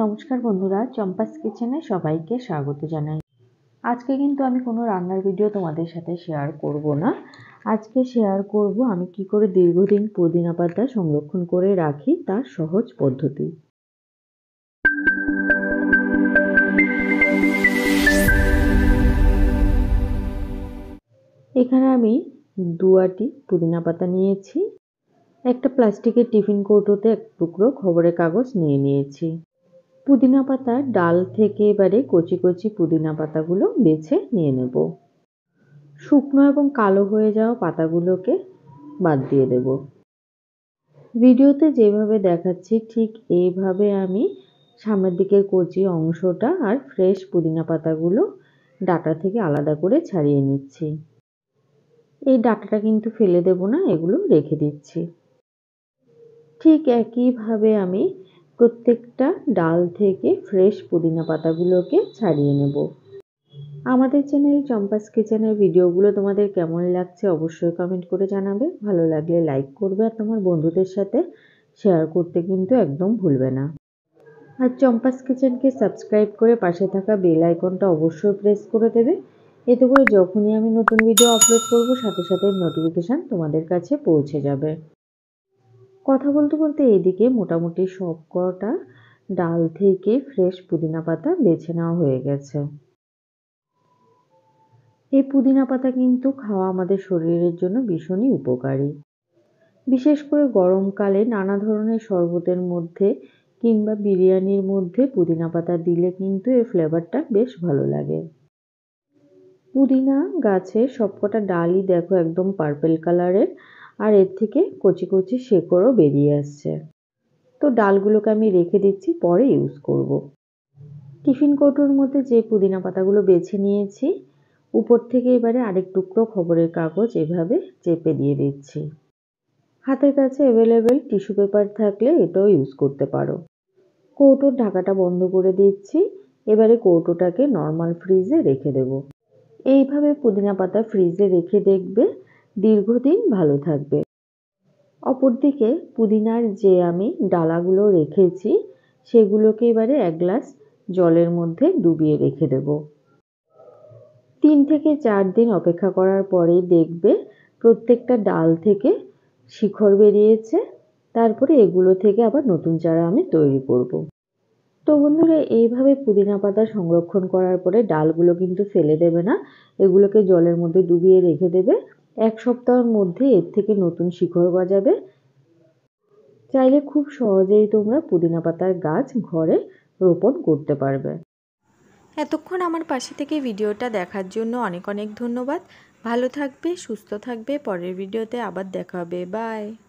নমস্কার বন্ধুরা চম্পাস কিচেনে সবাইকে স্বাগত জানাই আজকে কিন্তু আমি কোনো রান্নার ভিডিও তোমাদের সাথে শেয়ার করব না আজকে শেয়ার করব আমি কি করে দীর্ঘদিন পুদিনা পাতা সংরক্ষণ করে রাখি তার সহজ পদ্ধতি এখানে আমি আটি পুদিনা পাতা নিয়েছি একটা প্লাস্টিকের টিফিন কৌটোতে এক টুকরো খবরের কাগজ নিয়ে নিয়েছি পুদিনা পাতার ডাল থেকে এবারে কচি কচি পুদিনা পাতাগুলো বেছে নিয়ে নেব শুকনো এবং কালো হয়ে যাওয়া পাতাগুলোকে বাদ দিয়ে দেব ভিডিওতে যেভাবে দেখাচ্ছি ঠিক এইভাবে আমি সামনের দিকের কচি অংশটা আর ফ্রেশ পুদিনা পাতাগুলো ডাটা থেকে আলাদা করে ছাড়িয়ে নিচ্ছি এই ডাটাটা কিন্তু ফেলে দেব না এগুলো রেখে দিচ্ছি ঠিক একইভাবে আমি প্রত্যেকটা ডাল থেকে ফ্রেশ পুদিনা পাতাগুলোকে ছাড়িয়ে নেব আমাদের চ্যানেল চম্পাস কিচেনের ভিডিওগুলো তোমাদের কেমন লাগছে অবশ্যই কমেন্ট করে জানাবে ভালো লাগলে লাইক করবে আর তোমার বন্ধুদের সাথে শেয়ার করতে কিন্তু একদম ভুলবে না আর চম্পাস কিচেনকে সাবস্ক্রাইব করে পাশে থাকা বেল আইকনটা অবশ্যই প্রেস করে দেবে এতে করে যখনই আমি নতুন ভিডিও আপলোড করব সাথে সাথে নোটিফিকেশান তোমাদের কাছে পৌঁছে যাবে কথা বলতে বলতে এদিকে মোটামুটি সব কটা ডাল থেকে ফ্রেশ পুদিনা পাতা বেছে নেওয়া হয়ে গেছে এই পুদিনা পাতা কিন্তু খাওয়া আমাদের শরীরের জন্য ভীষণই উপকারী বিশেষ করে গরমকালে নানা ধরনের শরবতের মধ্যে কিংবা বিরিয়ানির মধ্যে পুদিনা পাতা দিলে কিন্তু এর ফ্লেভারটা বেশ ভালো লাগে পুদিনা গাছে সবকটা ডালই দেখো একদম পার্পেল কালারের আর এর থেকে কচি কচি শেকড়ও বেরিয়ে আসছে তো ডালগুলোকে আমি রেখে দিচ্ছি পরে ইউজ করব। টিফিন কৌটোর মধ্যে যে পুদিনা পাতাগুলো বেছে নিয়েছি উপর থেকে এবারে আরেক টুকরো খবরের কাগজ এভাবে চেপে দিয়ে দিচ্ছি হাতের কাছে অ্যাভেলেবেল টিস্যু পেপার থাকলে এটাও ইউজ করতে পারো কৌটোর ঢাকাটা বন্ধ করে দিচ্ছি এবারে কৌটোটাকে নর্মাল ফ্রিজে রেখে দেব এইভাবে পুদিনা পাতা ফ্রিজে রেখে দেখবে দীর্ঘদিন ভালো থাকবে অপরদিকে পুদিনার যে আমি ডালাগুলো রেখেছি সেগুলোকে এবারে এক গ্লাস জলের মধ্যে ডুবিয়ে রেখে দেব তিন থেকে চার দিন অপেক্ষা করার পরে দেখবে প্রত্যেকটা ডাল থেকে শিখর বেরিয়েছে তারপরে এগুলো থেকে আবার নতুন চারা আমি তৈরি করব। তো বন্ধুরা এইভাবে পুদিনা পাতা সংরক্ষণ করার পরে ডালগুলো কিন্তু ফেলে দেবে না এগুলোকে জলের মধ্যে ডুবিয়ে রেখে দেবে এক সপ্তাহের মধ্যে এর থেকে নতুন শিকড় গজাবে চাইলে খুব সহজেই তোমরা পুদিনা পাতার গাছ ঘরে রোপণ করতে পারবে এতক্ষণ আমার পাশে থেকে ভিডিওটা দেখার জন্য অনেক অনেক ধন্যবাদ ভালো থাকবে সুস্থ থাকবে পরের ভিডিওতে আবার দেখা হবে বাই